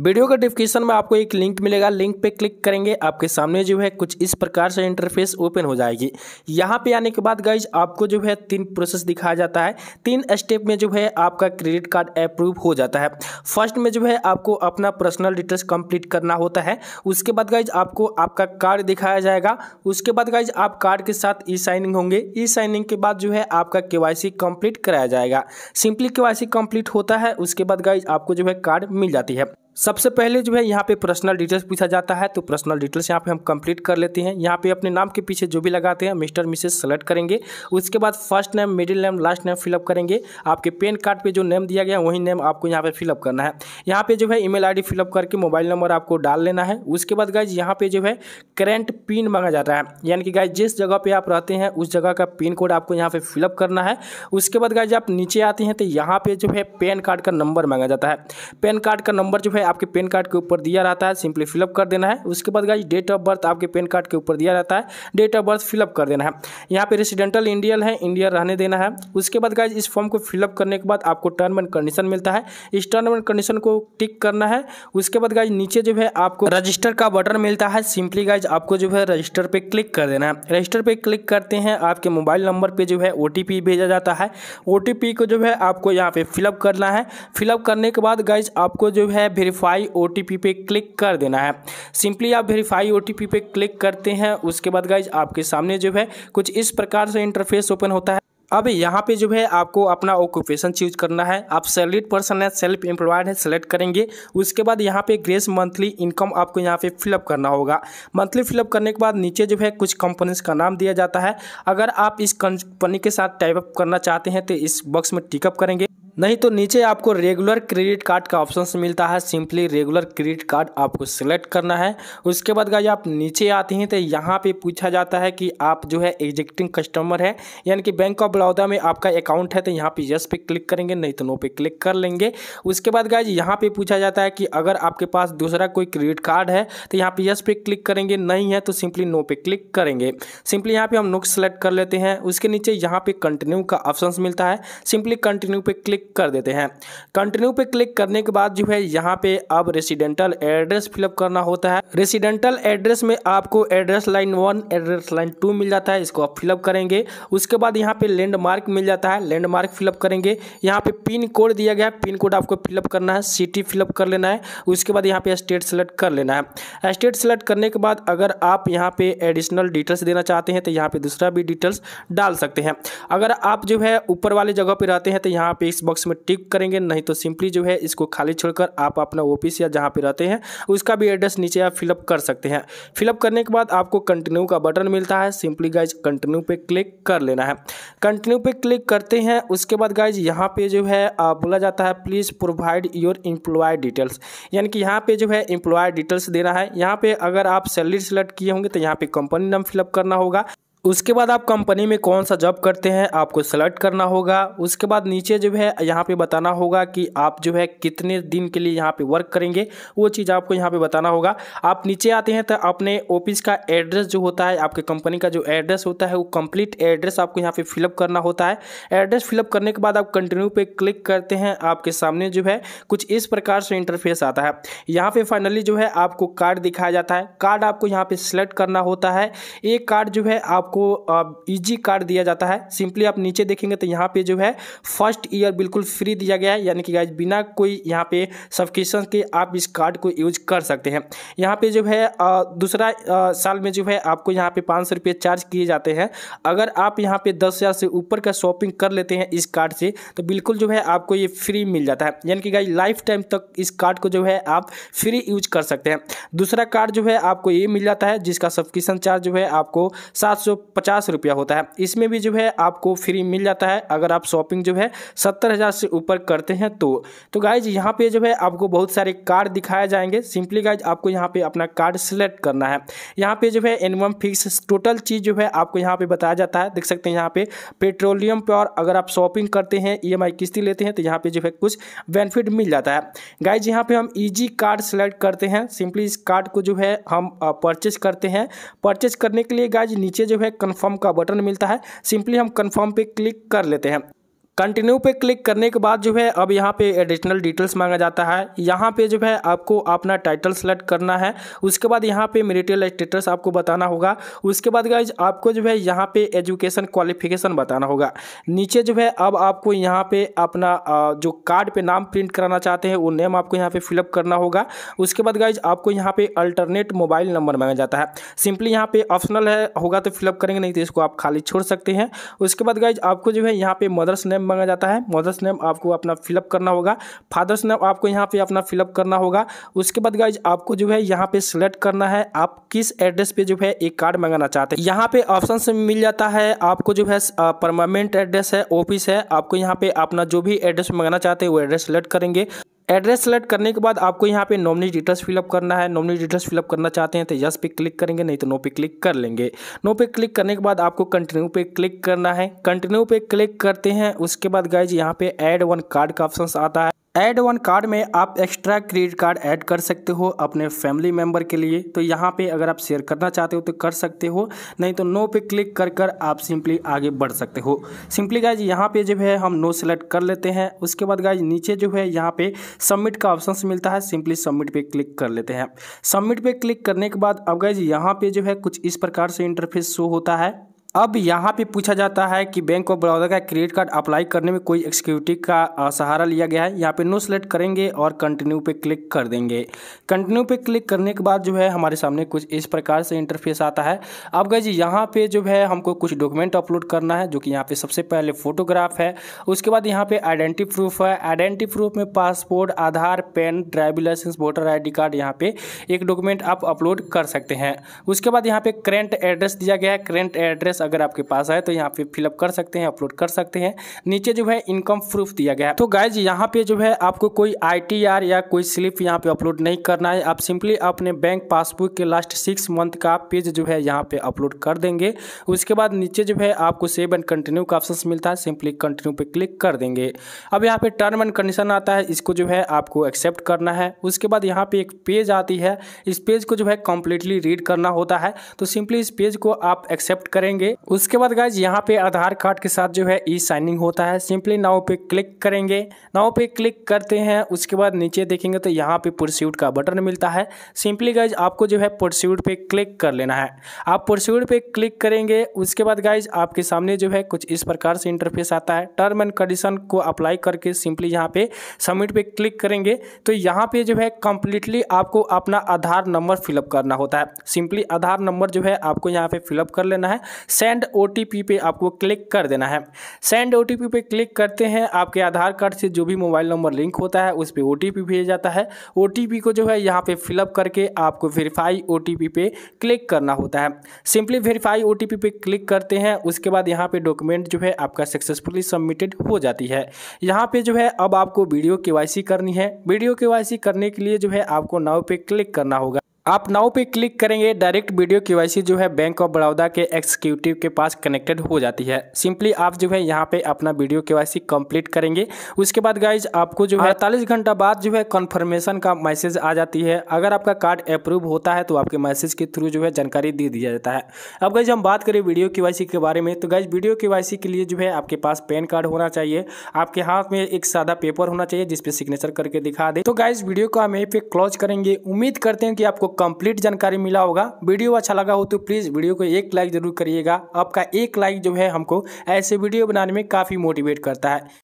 video का description में आपको एक लिंक मिलेगा लिंक पे क्लिक करेंगे आपके सामने जो है कुछ इस प्रकार से इंटरफेस ओपन हो जाएगी यहाँ पे आने के बाद गाइज आपको जो है तीन प्रोसेस दिखाया जाता है तीन स्टेप में जो है आपका क्रेडिट कार्ड अप्रूव हो जाता है फर्स्ट में जो है आपको अपना पर्सनल डिटेल्स कंप्लीट करना होता है उसके बाद गाइज आपको आपका कार्ड दिखाया जाएगा उसके बाद गाइज आप कार्ड के साथ ई साइनिंग होंगे ई साइनिंग के बाद जो है आपका के कंप्लीट कराया जाएगा सिंपली के कंप्लीट होता है उसके बाद गाइज आपको जो है कार्ड मिल जाती है सबसे पहले जो है यहाँ पे पर्सनल डिटेल्स पूछा जाता है तो पर्सनल डिटेल्स यहाँ पे हम कंप्लीट कर लेते हैं यहाँ पे अपने नाम के पीछे जो भी लगाते हैं मिस्टर मिसेज सेलेक्ट करेंगे उसके बाद first name middle name last name fill up करेंगे आपके पेन कार्ड पे जो नेम दिया गया वही नेम आपको यहाँ पर फिलअप करना है यहाँ पर जो है ई मेल फिलअप करके मोबाइल नंबर आपको डाल लेना है उसके बाद गाय यहाँ पर जो है करेंट पिन मांगा जाता है यानी कि गाय जिस जगह पर आप रहते हैं उस जगह का पिन कोड आपको यहाँ पर फिलअप करना है उसके बाद गाय आप नीचे आते हैं तो यहाँ पर जो है पेन कार्ड का नंबर मांगा जाता है पेन कार्ड का नंबर जो है आपके पेन कार्ड के ऊपर दिया रहता है सिंपली फिलअप कर देना है उसके बाद गाइज डेट ऑफ बर्थ आपके पेन कार्ड के ऊपर दिया रहता है डेट ऑफ बर्थ फिलअप कर देना है यहाँ पे रेसिडेंटल इंडियल है इंडिया रहने देना है उसके बाद गाइज इस फॉर्म को फिलअप करने के बाद आपको टर्म एंड कंडीशन मिलता है इस टर्म एंड कंडीशन को टिक करना है उसके बाद गाइज नीचे जो है आपको रजिस्टर का बटन मिलता है सिंपली गाइज आपको जो है रजिस्टर पर क्लिक कर देना है रजिस्टर पर क्लिक करते हैं आपके मोबाइल नंबर पर जो है ओ भेजा जाता है ओ को जो है आपको यहाँ पर फिलअप करना है फिलअप करने के बाद गाइज आपको जो है वेरीफाई ओ पे क्लिक कर देना है सिंपली आप वेरीफाई ओ पे क्लिक करते हैं उसके बाद गाइज आपके सामने जो है कुछ इस प्रकार से इंटरफेस ओपन होता है अब यहाँ पे जो है आपको अपना ऑक्यूपेशन चूज करना है आप सैलरीड पर्सन है सेल्फ एम्प्लॉयड है सेलेक्ट करेंगे उसके बाद यहाँ पे ग्रेस मंथली इनकम आपको यहाँ पे फिलअप करना होगा मंथली फिलअप करने के बाद नीचे जो है कुछ कंपनीज का नाम दिया जाता है अगर आप इस कंपनी के साथ टाइपअप करना चाहते हैं तो इस बॉक्स में टिकअप करेंगे नहीं तो नीचे आपको रेगुलर क्रेडिट कार्ड का ऑप्शन मिलता है सिंपली रेगुलर क्रेडिट कार्ड आपको सिलेक्ट करना है उसके बाद गाइज आप नीचे आते हैं तो यहाँ पे पूछा जाता है कि आप जो है एग्जिस्टिंग कस्टमर है यानी कि बैंक ऑफ बड़ौदा में आपका अकाउंट है तो यहाँ पे यस पे क्लिक करेंगे नहीं तो नो पे क्लिक कर लेंगे उसके बाद गाइज यहाँ पे पूछा जाता है कि अगर आपके पास दूसरा कोई क्रेडिट कार्ड है तो यहाँ पे यस पे क्लिक करेंगे नहीं है तो सिंपली नो पे क्लिक करेंगे सिंपली यहाँ पे हम नो सेलेक्ट कर लेते हैं उसके नीचे यहाँ पे कंटिन्यू का ऑप्शन मिलता है सिंपली कंटिन्यू पे क्लिक क्लिक कर देते हैं कंटिन्यू पे क्लिक करने के बाद जो है यहाँ पे अब रेसिडेंटल एड्रेस फिलअप करना होता है रेसिडेंटल एड्रेस में आपको address line one address line two मिल जाता है इसको आप फिलअप करेंगे उसके बाद यहाँ पे लैंडमार्क मिल जाता है लैंडमार्क फिलअप करेंगे यहाँ पे पिन कोड दिया गया है पिन कोड आपको फिलअप करना है सिटी फिलअप कर लेना है उसके बाद यहाँ पे स्टेट सेलेक्ट कर लेना है स्टेट सेलेक्ट करने के बाद अगर आप यहाँ पे एडिशनल डिटेल्स देना चाहते हैं तो यहाँ पे दूसरा भी डिटेल्स डाल सकते हैं अगर आप जो है ऊपर वाले जगह पर रहते हैं तो यहाँ पे इस बॉक्स में टिक करेंगे नहीं तो सिंपली जो है इसको खाली छोड़कर आप अपना ऑफिस या जहाँ पर रहते हैं उसका भी एड्रेस नीचे आप फिलअप कर सकते हैं फिलअप करने के बाद आपको कंटिन्यू का बटन मिलता है सिंपली गाइज कंटिन्यू पे क्लिक कर लेना है कंटिन्यू पे क्लिक करते हैं उसके बाद गाइज यहाँ पे जो है बोला जाता है please provide your employ details यानी कि यहाँ पे जो है एम्प्लॉय डिटेल्स देना है यहाँ पे अगर आप सैलरी सेलेक्ट किए होंगे तो यहाँ पे कंपनी नाम फिलअप करना होगा उसके बाद आप कंपनी में कौन सा जॉब करते हैं आपको सेलेक्ट करना होगा उसके बाद नीचे जो है यहाँ पे बताना होगा कि आप जो है कितने दिन के लिए यहाँ पे वर्क करेंगे वो चीज़ आपको यहाँ पे बताना होगा आप नीचे आते हैं तो अपने ऑफिस का एड्रेस जो होता है आपके कंपनी का जो एड्रेस होता है वो कंप्लीट एड्रेस आपको यहाँ पे फिलअप करना होता है एड्रेस फिलअप करने के बाद आप कंटिन्यू पे क्लिक करते हैं आपके सामने जो है कुछ इस प्रकार से इंटरफेस आता है यहाँ पर फाइनली जो है आपको कार्ड दिखाया जाता है कार्ड आपको यहाँ पर सिलेक्ट करना होता है ये कार्ड जो है आपको आपको ईजी कार्ड दिया जाता है सिंपली आप नीचे देखेंगे तो यहाँ पे जो है फर्स्ट ईयर बिल्कुल फ्री दिया गया है यानी कि गाइज बिना कोई यहाँ पे सब्सक्रिप्शन के आप इस कार्ड को यूज कर सकते हैं यहाँ पे जो है दूसरा साल में जो है आपको यहाँ पे पाँच सौ चार्ज किए जाते हैं अगर आप यहाँ पे दस हज़ार से ऊपर का शॉपिंग कर लेते हैं इस कार्ड से तो बिल्कुल जो है आपको ये फ्री मिल जाता है यानी कि गाइज लाइफ टाइम तक इस कार्ड को जो है आप फ्री यूज कर सकते हैं दूसरा कार्ड जो है आपको ये मिल जाता है जिसका सब्सक्रिप्शन चार्ज जो है आपको सात सौ पचास रुपया होता है इसमें भी जो है आपको फ्री मिल जाता है अगर आप शॉपिंग जो है सत्तर हज़ार से ऊपर करते हैं तो तो गाइज यहाँ पे जो है आपको बहुत सारे कार्ड दिखाए जाएंगे सिंपली गाइज आपको यहाँ पे अपना कार्ड सिलेक्ट करना है यहाँ पे जो है एनिमम फिक्स टोटल चीज़ जो है आपको यहाँ पर बताया जाता है देख सकते हैं यहाँ पे पेट्रोलियम प्योर अगर आप शॉपिंग करते हैं ई e किस्ती लेते हैं तो यहाँ पर जो है कुछ बेनिफिट मिल जाता है गाइज यहाँ पे हम ईजी कार्ड सेलेक्ट करते हैं सिंपली इस कार्ड को जो है हम परचेज करते हैं परचेज करने के लिए गाइज नीचे जो है कन्फर्म का बटन मिलता है सिंपली हम कन्फर्म पे क्लिक कर लेते हैं कंटिन्यू पे क्लिक करने के बाद जो है अब यहाँ पे एडिशनल डिटेल्स मांगा जाता है यहाँ पे जो है आपको अपना टाइटल सेलेक्ट करना है उसके बाद यहाँ पे मेरिटल स्टेटस आपको बताना होगा उसके बाद गाइज आपको जो है यहाँ पे एजुकेशन क्वालिफिकेशन बताना होगा नीचे जो है अब आपको यहाँ पे अपना जो कार्ड पे नाम प्रिंट कराना चाहते हैं वो नेम आपको यहाँ पे फिलअप करना होगा उसके बाद गाइज आपको यहाँ पे अल्टरनेट मोबाइल नंबर मांगा जाता है सिंपली यहाँ पे ऑप्शनल है होगा तो फिलअप करेंगे नहीं तो इसको आप खाली छोड़ सकते हैं उसके बाद गाइज आपको जो है यहाँ पे मदर्स नेम नेम मांगा जाता है मदर्स नेम आपको अपना फिलअप करना होगा फादर्स नेम आपको यहाँ पे अपना फिलअप करना होगा उसके बाद गाइज आपको जो है यहाँ पे सिलेक्ट करना है आप किस एड्रेस पे जो है एक कार्ड मंगाना चाहते हैं यहाँ पे ऑप्शन मिल जाता है आपको जो है परमानेंट एड्रेस है ऑफिस है आपको यहाँ पे अपना जो भी एड्रेस मंगाना चाहते हैं वो एड्रेस सिलेक्ट करेंगे एड्रेस सेलेक्ट करने के बाद आपको यहाँ पे नॉमिनी डिटेल्स फिलअप करना है नॉमिनी डिटेल्स फिलअप करना चाहते हैं तो यस पे क्लिक करेंगे नहीं तो नो पे क्लिक कर लेंगे नो पे क्लिक करने के बाद आपको कंटिन्यू पे क्लिक करना है कंटिन्यू पे क्लिक करते हैं उसके बाद गाइज यहाँ पे ऐड वन कार्ड का ऑप्शन आता है ऐड वन कार्ड में आप एक्स्ट्रा क्रेडिट कार्ड ऐड कर सकते हो अपने फैमिली मेम्बर के लिए तो यहाँ पे अगर आप शेयर करना चाहते हो तो कर सकते हो नहीं तो नो पे क्लिक कर कर आप सिंपली आगे बढ़ सकते हो सिंपली गाइज यहाँ पे जो है हम नो सेलेक्ट कर लेते हैं उसके बाद गाइज नीचे जो है यहाँ पे सबमिट का ऑप्शन मिलता है सिंपली सबमिट पर क्लिक कर लेते हैं सबमिट पर क्लिक करने के बाद अब गाइज यहाँ पे जो है कुछ इस प्रकार से इंटरफेस शो होता है अब यहाँ पे पूछा जाता है कि बैंक ऑफ बड़ौदा का क्रेडिट कार्ड अप्लाई करने में कोई एक्सिक्यूटिव का सहारा लिया गया है यहाँ पे नो सेलेक्ट करेंगे और कंटिन्यू पे क्लिक कर देंगे कंटिन्यू पे क्लिक करने के बाद जो है हमारे सामने कुछ इस प्रकार से इंटरफेस आता है अब गए जी यहाँ पे जो है हमको कुछ डॉक्यूमेंट अपलोड करना है जो कि यहाँ पर सबसे पहले फोटोग्राफ है उसके बाद यहाँ पर आइडेंटी प्रूफ है आइडेंटी प्रूफ में passport Aadhaar PAN driving licence voter I card यहाँ पर एक डॉक्यूमेंट आप अपलोड कर सकते हैं उसके बाद यहाँ पर करेंट एड्रेस दिया गया है करेंट एड्रेस अगर आपके पास है तो यहाँ पे फिलअप कर सकते हैं अपलोड कर सकते हैं नीचे जो है इनकम प्रूफ दिया गया है तो गाइज यहाँ पे जो है आपको कोई आई या कोई स्लिप यहाँ पे अपलोड नहीं करना है आप सिंपली अपने बैंक पासबुक के लास्ट सिक्स मंथ का पेज जो है यहाँ पे अपलोड कर देंगे उसके बाद नीचे जो है आपको सेव एंड कंटिन्यू का ऑप्शन मिलता है सिंपली कंटिन्यू पे क्लिक कर देंगे अब यहाँ पे टर्म एंड कंडीशन आता है इसको जो है आपको एक्सेप्ट करना है उसके बाद यहाँ पे एक पेज आती है इस पेज को जो है कंप्लीटली रीड करना होता है तो सिंपली इस पेज को आप एक्सेप्ट करेंगे उसके बाद गाइज यहाँ पे आधार कार्ड के साथ जो है ई साइनिंग होता है सिंपली नाव पे क्लिक करेंगे नाव पे क्लिक करते हैं उसके बाद नीचे देखेंगे तो यहाँ पे प्रोस्यूट का बटन मिलता है सिंपली गाइज आपको जो है प्रोस्यूट पे क्लिक कर लेना है आप प्रोस्यूट पे क्लिक करेंगे उसके बाद गाइज आपके सामने जो है कुछ इस प्रकार से इंटरफेस आता है टर्म एंड कंडीशन को अप्लाई करके सिंपली यहाँ पे सबमिट पे क्लिक करेंगे तो यहाँ पे जो है कंप्लीटली आपको अपना आधार नंबर फिलअप करना होता है सिंपली आधार नंबर जो है आपको यहाँ पे फिलअप कर लेना है सेंड ओ पे आपको क्लिक कर देना है सेंड ओ पे क्लिक करते हैं आपके आधार कार्ड से जो भी मोबाइल नंबर लिंक होता है उस पर ओ भेजा जाता है ओ को जो है यहाँ पे फिलअप करके आपको वेरीफाई ओ पे क्लिक करना होता है सिंपली वेरीफाई ओ पे क्लिक करते हैं उसके बाद यहाँ पे डॉक्यूमेंट जो है आपका सक्सेसफुली सबमिटेड हो जाती है यहाँ पे जो है अब आपको वीडियो के करनी है वीडियो के करने के लिए जो है आपको नाव पे क्लिक करना होगा आप नाउ पे क्लिक करेंगे डायरेक्ट वीडियो के जो है बैंक ऑफ बड़ौदा के एक्सिक्यूटिव के पास कनेक्टेड हो जाती है सिंपली आप जो है यहाँ पे अपना वीडियो के कंप्लीट करेंगे उसके बाद गाइज आपको जो है अड़तालीस घंटा बाद जो है कन्फर्मेशन का मैसेज आ जाती है अगर आपका कार्ड अप्रूव होता है तो आपके मैसेज के थ्रू जो है जानकारी दे दिया जाता है अब गाइज हम बात करें वीडियो के के बारे में तो गाइज वीडियो के के लिए जो है आपके पास पैन कार्ड होना चाहिए आपके हाथ में एक सादा पेपर होना चाहिए जिसपे सिग्नेचर करके दिखा दे तो गाइज वीडियो को हम यहीं पे क्लोज करेंगे उम्मीद करते हैं कि आपको कंप्लीट जानकारी मिला होगा वीडियो अच्छा लगा हो तो प्लीज़ वीडियो को एक लाइक ज़रूर करिएगा आपका एक लाइक जो है हमको ऐसे वीडियो बनाने में काफ़ी मोटिवेट करता है